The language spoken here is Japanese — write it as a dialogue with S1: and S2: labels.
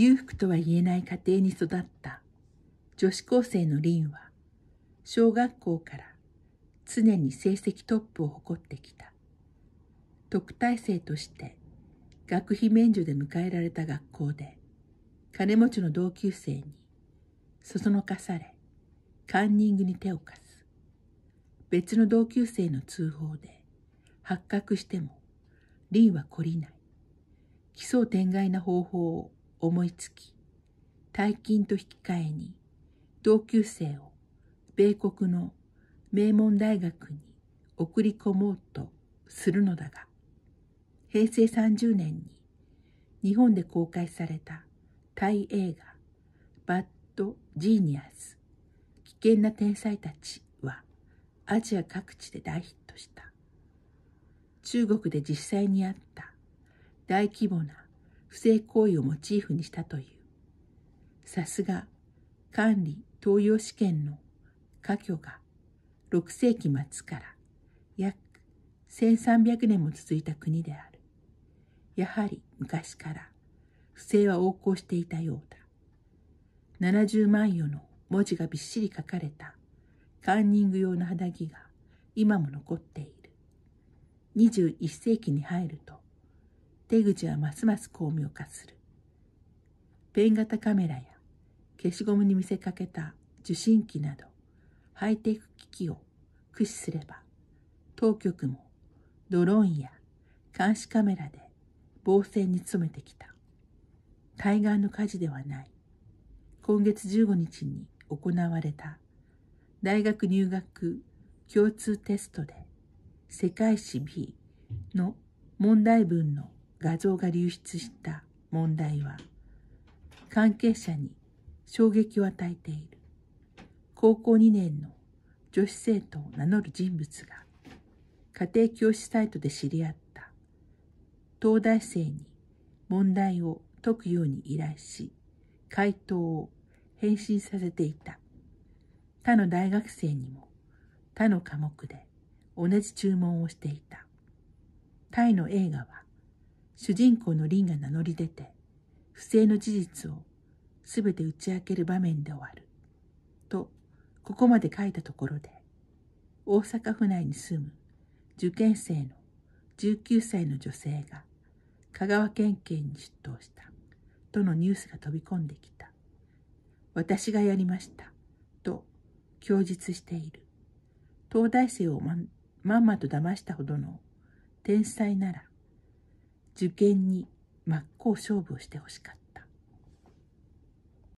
S1: 裕福とは言えない家庭に育った女子高生のリンは、小学校から常に成績トップを誇ってきた。特待生として学費免除で迎えられた学校で、金持ちの同級生にそそのかされ、カンニングに手を貸す。別の同級生の通報で発覚しても、リンは懲りない。奇想天外な方法を思いつき、大金と引き換えに同級生を米国の名門大学に送り込もうとするのだが、平成30年に日本で公開されたタイ映画バッド・ジーニアス危険な天才たちはアジア各地で大ヒットした。中国で実際にあった大規模な不正行為をモチーフにしたという。さすが、管理東洋試験の科挙が6世紀末から約1300年も続いた国である。やはり昔から不正は横行していたようだ。70万余の文字がびっしり書かれたカンニング用の肌着が今も残っている。21世紀に入ると手口はますます巧妙化する。ペン型カメラや消しゴムに見せかけた受信機などハイテク機器を駆使すれば当局もドローンや監視カメラで防戦に努めてきた対岸の火事ではない今月15日に行われた大学入学共通テストで世界史 B の問題文の画像が流出した問題は関係者に衝撃を与えている高校2年の女子生徒を名乗る人物が家庭教師サイトで知り合った東大生に問題を解くように依頼し回答を返信させていた他の大学生にも他の科目で同じ注文をしていたタイの映画は主人公のリンが名乗り出て、不正の事実をすべて打ち明ける場面で終わる。と、ここまで書いたところで、大阪府内に住む受験生の19歳の女性が香川県警に出頭したとのニュースが飛び込んできた。私がやりましたと供述している。東大生をまんまんまと騙したほどの天才なら受験に真っ向勝負をしてほしかった。